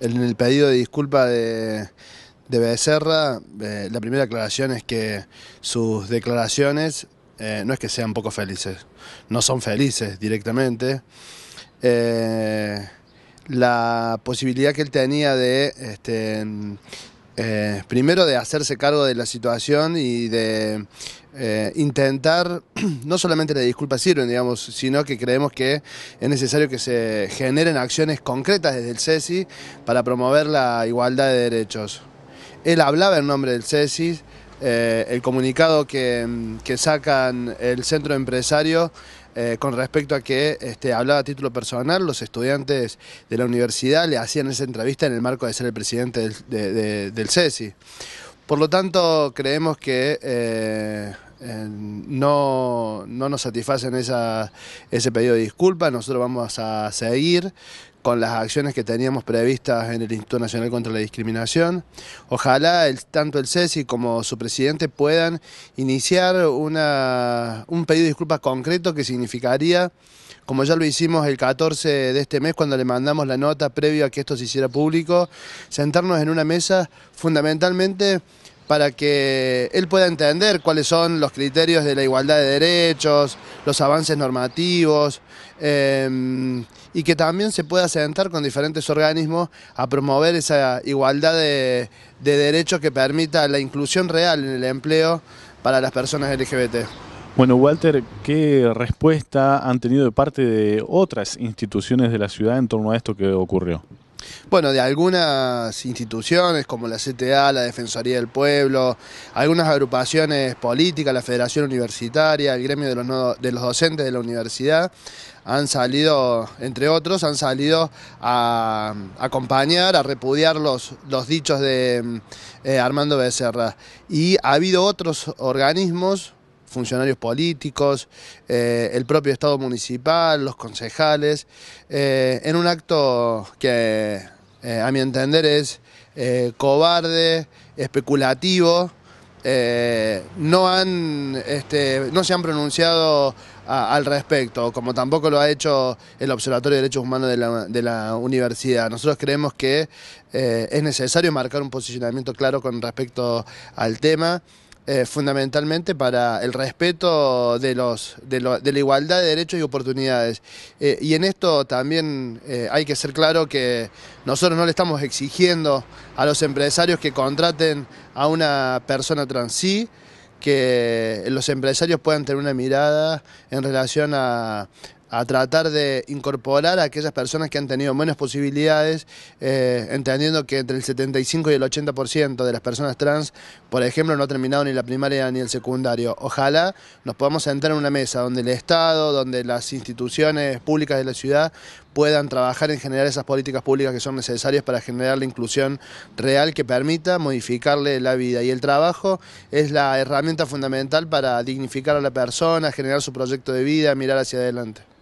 En el pedido de disculpa de, Becerra, eh, la primera aclaración es que sus declaraciones eh, no es que sean poco felices, no son felices directamente. Eh, la posibilidad que él tenía de este, eh, primero de hacerse cargo de la situación y de eh, intentar, no solamente de disculpas sirven, digamos, sino que creemos que es necesario que se generen acciones concretas desde el CESI para promover la igualdad de derechos. Él hablaba en nombre del CESI, eh, el comunicado que, que sacan el centro empresario eh, con respecto a que este, hablaba a título personal, los estudiantes de la universidad le hacían esa entrevista en el marco de ser el presidente del, CESI. Por lo tanto, creemos que eh, no, nos satisfacen ese pedido de disculpa. Nosotros vamos a seguir con las acciones que teníamos previstas en el Instituto Nacional contra la Discriminación. Ojalá el, tanto el CESI como su presidente puedan iniciar una, un pedido de disculpas concreto que significaría, como ya lo hicimos el 14 de este mes cuando le mandamos la nota previo a que esto se hiciera público, sentarnos en una mesa fundamentalmente para que él pueda entender cuáles son los criterios de la igualdad de derechos, los avances normativos, em, y que también se pueda sentar con diferentes organismos a promover esa igualdad de, de derechos que permita la inclusión real en el empleo para las personas LGBT. Bueno, Walter, ¿qué respuesta han tenido de parte de otras instituciones de la ciudad en torno a esto que ocurrió? bueno, de algunas instituciones como la CTA, la Defensoría del Pueblo, algunas agrupaciones políticas, la Federación Universitaria, el gremio de los, de los docentes de la universidad, han salido, entre otros, han salido a, acompañar, a repudiar los, los dichos de eh, Armando Becerra. Y ha habido otros organismos funcionarios políticos, eh, el propio Estado municipal, los concejales, eh, en un acto que eh, a mi entender es cobarde, especulativo, no, han, este, no se han pronunciado al respecto, como tampoco lo ha hecho el Observatorio de Derechos Humanos de la, de la universidad. Nosotros creemos que es necesario marcar un posicionamiento claro con respecto al tema. Eh, fundamentalmente para el respeto de, los, de, la igualdad de derechos y oportunidades. Eh, y en esto también eh, hay que ser claro que nosotros no le estamos exigiendo a los empresarios que contraten a una persona trans, sí que los empresarios puedan tener una mirada en relación a a tratar de incorporar a aquellas personas que han tenido menos posibilidades, eh, entendiendo que entre el 75 y el 80% de las personas trans, por ejemplo, no ha terminado ni la primaria ni el secundario. Ojalá nos podamos sentar en una mesa donde el Estado, donde las instituciones públicas de la ciudad puedan trabajar en generar esas políticas públicas que son necesarias para generar la inclusión real que permita modificarle la vida. Y el trabajo es la herramienta fundamental para dignificar a la persona, generar su proyecto de vida, mirar hacia adelante.